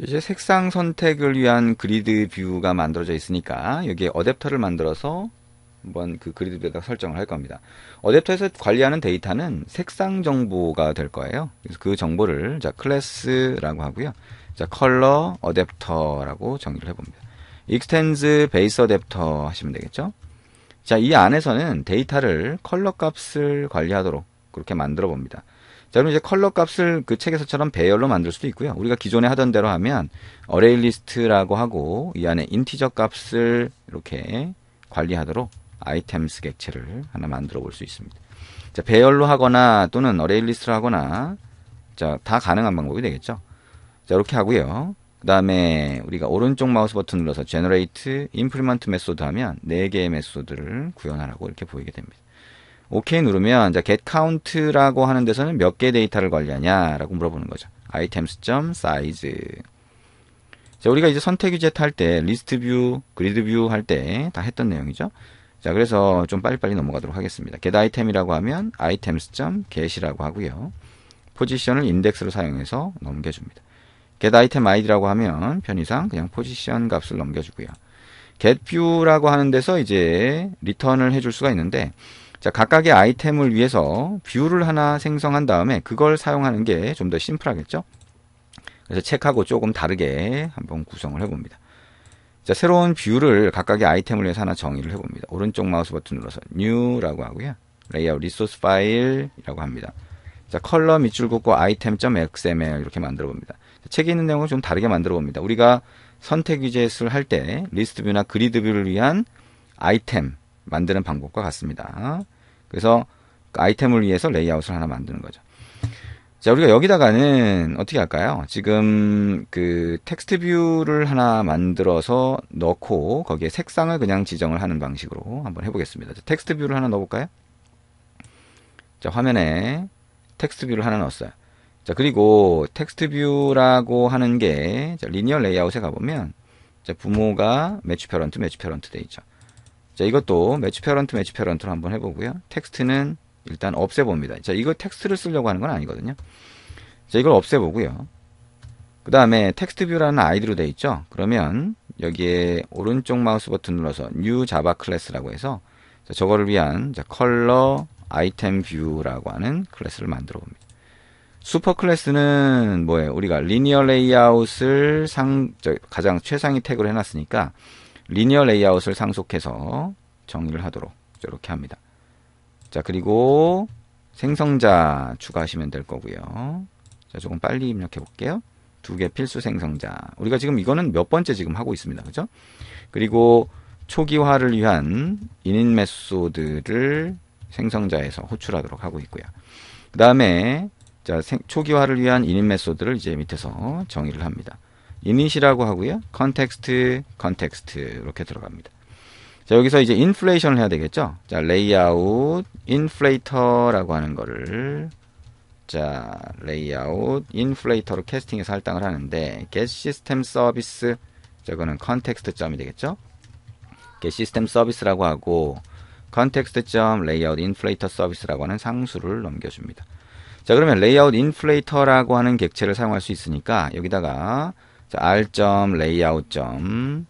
이제 색상 선택을 위한 그리드 뷰가 만들어져 있으니까 여기에 어댑터를 만들어서 한번 그 그리드 뷰에다 설정을 할 겁니다. 어댑터에서 관리하는 데이터는 색상 정보가 될 거예요. 그래서 그 정보를 자 클래스라고 하고요. 자 컬러 어댑터라고 정의를 해봅니다. 익스텐즈 베이스 어댑터 하시면 되겠죠. 자 이 안에서는 데이터를 컬러 값을 관리하도록 그렇게 만들어 봅니다. 자, 그럼 이제 컬러 값을 그 책에서처럼 배열로 만들 수도 있고요. 우리가 기존에 하던 대로 하면 어레이 리스트라고 하고 이 안에 인티저 값을 이렇게 관리하도록 아이템스 객체를 하나 만들어 볼 수 있습니다. 자, 배열로 하거나 또는 어레이 리스트로 하거나 자, 다 가능한 방법이 되겠죠. 자, 이렇게 하고요. 그 다음에 우리가 오른쪽 마우스 버튼 눌러서 generate implement 메소드 하면 4개의 메소드를 구현하라고 이렇게 보이게 됩니다. OK 누르면 이제 get count라고 하는 데서는 몇 개 데이터를 관리하냐라고 물어보는 거죠. items.size. 자, 우리가 이제 선택 유제 탈 때 리스트 뷰, 그리드 뷰 할 때 다 했던 내용이죠. 자, 그래서 좀 빨리빨리 넘어가도록 하겠습니다. get item이라고 하면 items.get이라고 하고요. 포지션을 인덱스로 사용해서 넘겨줍니다. get item id라고 하면 편의상 그냥 포지션 값을 넘겨주고요. get view라고 하는 데서 이제 r e t u r n 을 해줄 수가 있는데 자, 각각의 아이템을 위해서 뷰를 하나 생성한 다음에 그걸 사용하는 게 좀 더 심플하겠죠? 그래서 책하고 조금 다르게 한번 구성을 해봅니다. 자, 새로운 뷰를 각각의 아이템을 위해서 하나 정의를 해봅니다. 오른쪽 마우스 버튼 눌러서 New라고 하고요. 레이아웃 리소스 파일이라고 합니다. 자, 컬러 밑줄 긋고 아이템.xml 이렇게 만들어 봅니다. 책에 있는 내용을 좀 다르게 만들어 봅니다. 우리가 선택 위젯을 할때 리스트 뷰나 그리드 뷰를 위한 아이템 만드는 방법과 같습니다. 그래서 그 아이템을 위해서 레이아웃을 하나 만드는 거죠. 자, 우리가 여기다가는 어떻게 할까요? 지금 그 텍스트 뷰를 하나 만들어서 넣고 거기에 색상을 그냥 지정을 하는 방식으로 한번 해보겠습니다. 자, 텍스트 뷰를 하나 넣어볼까요? 자, 화면에 텍스트 뷰를 하나 넣었어요. 자, 그리고 텍스트 뷰라고 하는 게 자, 리니어 레이아웃에 가보면 자, 부모가 매치 페런트, 매치 페런트 돼 있죠. 자, 이것도 매치 페런트 매치 페런트로 한번 해보고요. 텍스트는 일단 없애봅니다. 자, 이거 텍스트를 쓰려고 하는 건 아니거든요. 자, 이걸 없애보고요. 그 다음에 텍스트 뷰라는 아이디로 되어 있죠. 그러면 여기에 오른쪽 마우스 버튼 눌러서 New Java 클래스라고 해서 자, 저거를 위한 자, 컬러 아이템 뷰라고 하는 클래스를 만들어 봅니다. 슈퍼 클래스는 뭐예요? 우리가 리니어 레이아웃을 상, 저, 가장 최상위 태그로 해놨으니까 리니어 레이아웃을 상속해서 정의를 하도록 이렇게 합니다. 자, 그리고 생성자 추가하시면 될 거고요. 자, 조금 빨리 입력해 볼게요. 두 개 필수 생성자. 우리가 지금 이거는 몇 번째 지금 하고 있습니다. 그죠? 그리고 초기화를 위한 인인 메소드를 생성자에서 호출하도록 하고 있고요. 그 다음에 자, 초기화를 위한 인인 메소드를 이제 밑에서 정의를 합니다. 이니시라고 하고요. 컨텍스트, 컨텍스트 이렇게 들어갑니다. 자, 여기서 이제 인플레이션을 해야 되겠죠? 자, 레이아웃, 인플레이터라고 하는 거를 자, 레이아웃, 인플레이터로 캐스팅해서 할당을 하는데 get system 저거는 컨텍스트 점이 되겠죠? get system 라고 하고 컨텍스트 점 레이아웃 인플레이터 서비스라고 하는 상수를 넘겨 줍니다. 자, 그러면 레이아웃 인플레이터라고 하는 객체를 사용할 수 있으니까 여기다가 자, r 점 레이아웃 점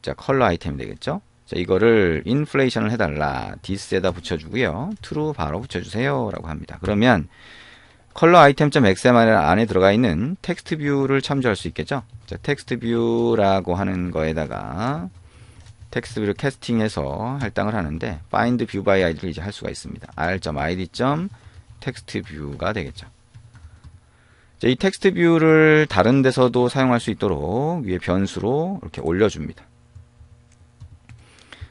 자, 컬러 아이템이 되겠죠? 자, 이거를 인플레이션을 해달라. 디스에다 붙여주고요. t r 바로 붙여주세요. 라고 합니다. 그러면 컬러 아이템.xml 안에 들어가 있는 텍스트 뷰를 참조할 수 있겠죠? 자, 텍스트 뷰라고 하는 거에다가 텍스트 뷰를 캐스팅해서 할당을 하는데 find view by id를 이제 할 수가 있습니다. r.id. 텍스트 뷰가 되겠죠. 이 텍스트 뷰를 다른 데서도 사용할 수 있도록 위에 변수로 이렇게 올려줍니다.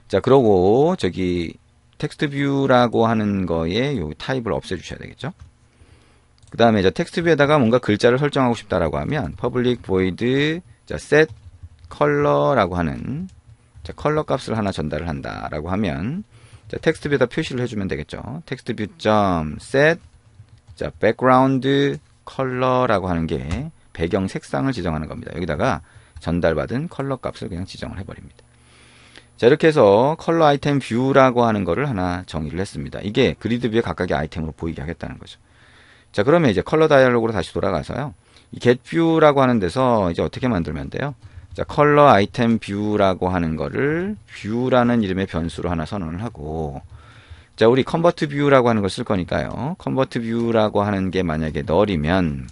자, 그러고 저기 텍스트 뷰라고 하는 거에 요 타입을 없애주셔야 되겠죠. 그 다음에 이 텍스트 뷰에다가 뭔가 글자를 설정하고 싶다라고 하면 public void set color라고 하는 자, 컬러 값을 하나 전달을 한다라고 하면 자, 텍스트 뷰에다 표시를 해주면 되겠죠. 텍스트 뷰점 set 자, background 컬러라고 하는 게 배경 색상을 지정하는 겁니다. 여기다가 전달받은 컬러 값을 그냥 지정을 해버립니다. 자 이렇게 해서 컬러 아이템 뷰라고 하는 거를 하나 정의를 했습니다. 이게 그리드 뷰에 각각의 아이템으로 보이게 하겠다는 거죠. 자 그러면 이제 컬러 다이얼로그로 다시 돌아가서요. 이 getView라고 하는 데서 이제 어떻게 만들면 돼요? 자 컬러 아이템 뷰라고 하는 거를 뷰라는 이름의 변수로 하나 선언을 하고 자, 우리 컨버트 뷰라고 하는 걸 쓸 거니까요. 컨버트 뷰라고 하는 게 만약에 널이면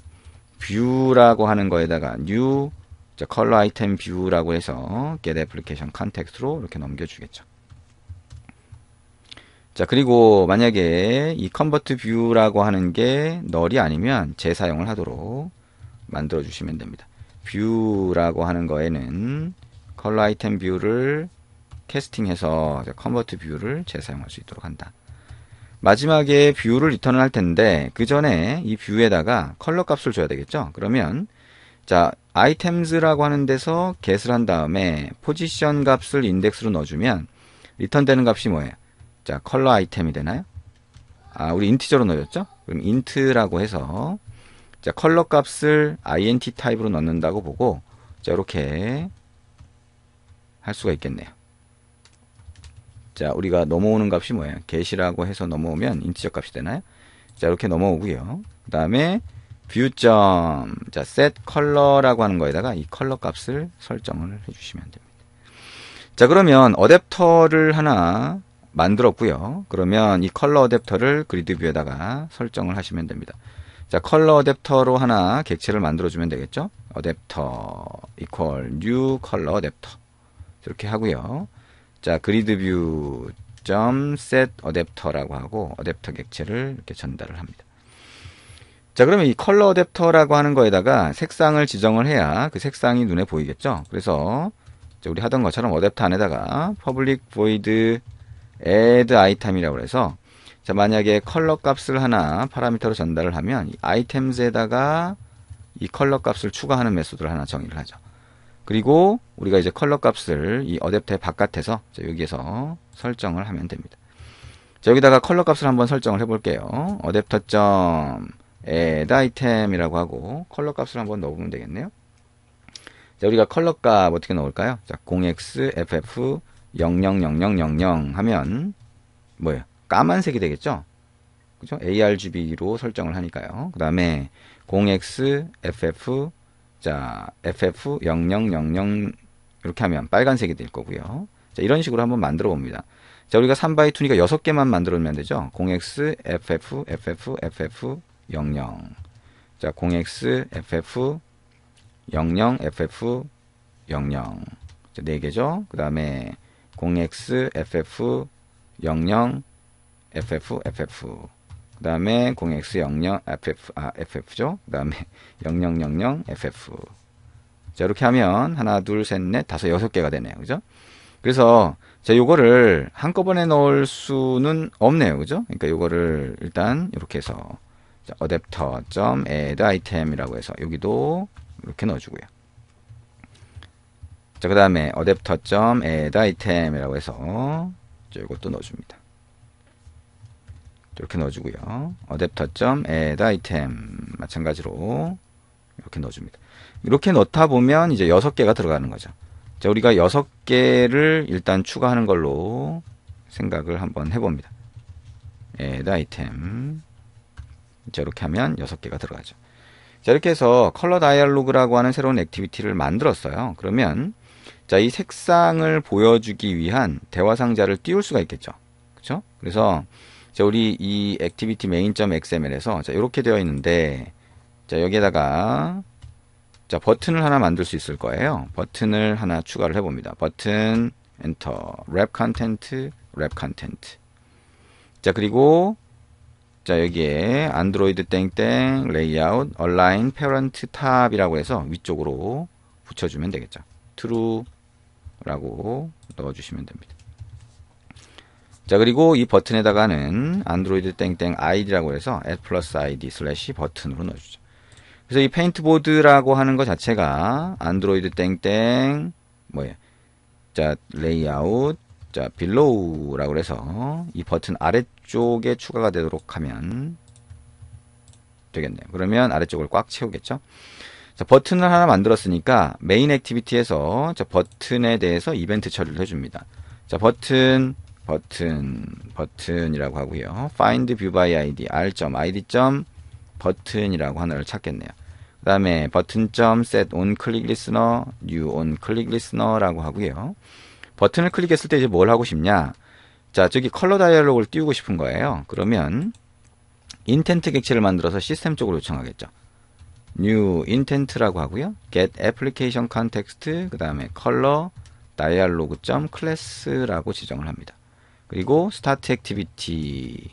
뷰라고 하는 거에다가 new 자, 컬러 아이템 뷰라고 해서 get application context로 이렇게 넘겨주겠죠. 자, 그리고 만약에 이 컨버트 뷰라고 하는 게 널이 아니면 재사용을 하도록 만들어 주시면 됩니다. 뷰라고 하는 거에는 컬러 아이템 뷰를 캐스팅해서 컨버트 뷰를 재사용할 수 있도록 한다. 마지막에 뷰를 리턴을 할 텐데 그 전에 이 뷰에다가 컬러 값을 줘야 되겠죠. 그러면 자 아이템즈라고 하는 데서 get을 한 다음에 포지션 값을 인덱스로 넣어주면 리턴 되는 값이 뭐예요? 자 컬러 아이템이 되나요? 아 우리 인티저로 넣어줬죠 그럼 인트라고 해서 자 컬러 값을 int 타입으로 넣는다고 보고 자 이렇게 할 수가 있겠네요. 자, 우리가 넘어오는 값이 뭐예요? get이라고 해서 넘어오면 인치적 값이 되나요? 자, 이렇게 넘어오고요. 그 다음에 v i e 뷰점, 자, set 컬러라고 하는 거에다가 이 컬러 값을 설정을 해주시면 됩니다. 자, 그러면 어댑터를 하나 만들었고요. 그러면 이 컬러 어댑터를 그리드뷰에다가 설정을 하시면 됩니다. 자, 컬러 어댑터로 하나 객체를 만들어주면 되겠죠? 어댑터 equal new 컬러 어댑터 이렇게 하고요. 자, 그리드 뷰 점, 셋 어댑터라고 하고 어댑터 객체를 이렇게 전달을 합니다. 자, 그러면 이 컬러 어댑터라고 하는 거에다가 색상을 지정을 해야 그 색상이 눈에 보이겠죠? 그래서 우리 하던 것처럼 어댑터 안에다가 public void add item이라고 해서 자, 만약에 컬러 값을 하나 파라미터로 전달을 하면 이 items에다가 이 컬러 값을 추가하는 메소드를 하나 정의를 하죠. 그리고 우리가 이제 컬러 값을 이 어댑터의 바깥에서 여기에서 설정을 하면 됩니다. 자, 여기다가 컬러 값을 한번 설정을 해볼게요. 어댑터 점 add item이라고 하고 컬러 값을 한번 넣어보면 되겠네요. 자, 우리가 컬러 값 어떻게 넣을까요? 자, 0xff 000000 하면 뭐예요? 까만색이 되겠죠? 그죠? ARGB로 설정을 하니까요. 그 다음에 0xff 자, FF0000 이렇게 하면 빨간색이 될 거고요. 자, 이런 식으로 한번 만들어 봅니다. 자, 우리가 3바이 투니까 6개만 만들면 어놓으 되죠. 0x, FF, FF, FF, 00. 자, 0x, FF, 00, FF, 00. 자, 4개죠. 그 다음에 0x, FF, 00, FF, FF. 그 다음에 0x00 ff, 아, ff죠. 그 다음에 0000 ff. 자, 이렇게 하면 하나, 둘, 셋, 넷, 다섯, 여섯 개가 되네요. 그죠? 그래서 자, 요거를 한꺼번에 넣을 수는 없네요. 그죠? 그러니까 요거를 일단 이렇게 해서 자, adapter.add item이라고 해서 여기도 이렇게 넣어주고요. 자, 그 다음에 adapter.add item이라고 해서 이것도 넣어줍니다. 이렇게 넣어주고요. 어댑터.add item 마찬가지로 이렇게 넣어줍니다. 이렇게 넣다 보면 이제 6개가 들어가는 거죠. 자, 우리가 6개를 일단 추가하는 걸로 생각을 한번 해봅니다. add item 자, 이렇게 하면 6개가 들어가죠. 자, 이렇게 해서 컬러 다이얼로그라고 하는 새로운 액티비티를 만들었어요. 그러면 자, 이 색상을 보여주기 위한 대화 상자를 띄울 수가 있겠죠. 그렇죠? 그래서 자, 우리 이 액티비티 메인.xml에서 자, 이렇게 되어 있는데 자, 여기에다가 자, 버튼을 하나 만들 수 있을 거예요. 버튼을 하나 추가를 해 봅니다. 버튼 엔터 랩 컨텐트 랩 컨텐트 자, 그리고 자, 여기에 안드로이드 땡땡 레이아웃 얼라인 페런트 탑이라고 해서 위쪽으로 붙여 주면 되겠죠. true라고 넣어 주시면 됩니다. 자 그리고 이 버튼에다가는 안드로이드 땡땡 아이디라고 해서 add 플러스 아이디 슬래시 버튼으로 넣어주죠. 그래서 이 페인트보드라고 하는 것 자체가 안드로이드 땡땡 뭐예요? 자 레이아웃 자 빌로우라고 해서 이 버튼 아래쪽에 추가가 되도록 하면 되겠네요. 그러면 아래쪽을 꽉 채우겠죠. 자, 버튼을 하나 만들었으니까 메인 액티비티에서 자, 버튼에 대해서 이벤트 처리를 해줍니다. 자, 버튼 버튼 버튼이라고 하고요. find view by id r.id. 버튼이라고 하나를 찾겠네요. 그 다음에 버튼점 set on click listener new on click listener라고 하고요. 버튼을 클릭했을 때 이제 뭘 하고 싶냐? 자, 저기 컬러 다이얼로그를 띄우고 싶은 거예요. 그러면 인텐트 객체를 만들어서 시스템 쪽으로 요청하겠죠. new intent라고 하고요. get application context 그 다음에 컬러 다이얼로그 점 클래스라고 지정을 합니다. 그리고 스타트 액티비티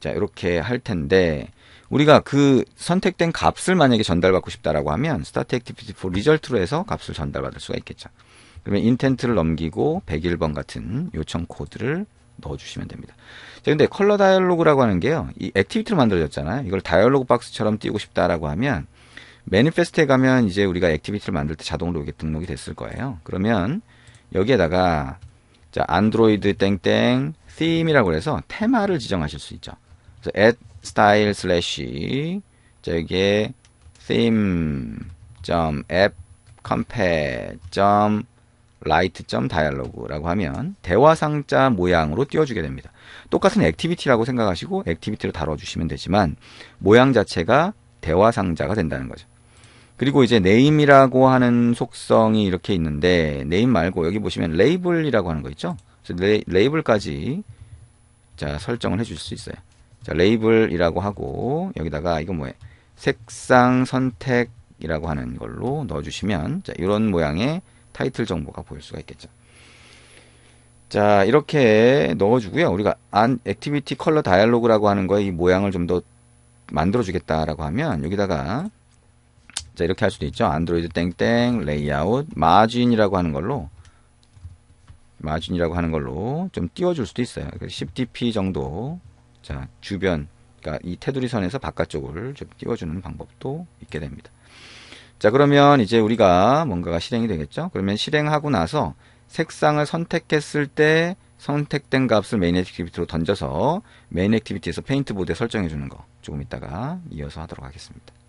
자 이렇게 할 텐데 우리가 그 선택된 값을 만약에 전달받고 싶다라고 하면 스타트 액티비티 포 리절트로 해서 값을 전달받을 수가 있겠죠. 그러면 인텐트를 넘기고 101번 같은 요청 코드를 넣어주시면 됩니다. 자, 근데 컬러 다이얼로그라고 하는 게요. 이 액티비티로 만들어졌잖아요. 이걸 다이얼로그 박스처럼 띄우고 싶다라고 하면 매니페스트에 가면 이제 우리가 액티비티를 만들 때 자동으로 이게 등록이 됐을 거예요. 그러면 여기에다가 자, 안드로이드 땡땡 theme이라고 해서 테마를 지정하실 수 있죠. 그래서 at style slash 자, 여기에 theme.app c o m p a r l i g h t d i a l o g 라고 하면 대화 상자 모양으로 띄워주게 됩니다. 똑같은 액티비티라고 생각하시고 액티비티로 다뤄주시면 되지만 모양 자체가 대화 상자가 된다는 거죠. 그리고 이제 네임이라고 하는 속성이 이렇게 있는데 네임 말고 여기 보시면 레이블이라고 하는 거 있죠? 그래서 레이, 블까지 자, 설정을 해줄수 있어요. 자, 레이블이라고 하고 여기다가 이거 뭐예요? 색상 선택이라고 하는 걸로 넣어 주시면 자, 이런 모양의 타이틀 정보가 보일 수가 있겠죠. 자, 이렇게 넣어 주고요. 우리가 안 액티비티 컬러 다이얼로그라고 하는 거에 이 모양을 좀 더 만들어 주겠다라고 하면 여기다가 없다 이렇게 할 수도 있죠. 안드로이드 땡땡 레이아웃 마진이라고 하는 걸로 마진이라고 하는 걸로 좀 띄워줄 수도 있어요. 10dp 그 정도 자 주변 그러니까 이 테두리 선에서 바깥쪽을 좀 띄워주는 방법도 있게 됩니다. 자 그러면 이제 우리가 뭔가가 실행이 되겠죠. 그러면 실행하고 나서 색상을 선택했을 때 선택된 값을 메인 액티비티로 던져서 메인 액티비티에서 페인트 보드에 설정해 주는 거 조금 이따가 이어서 하도록 하겠습니다.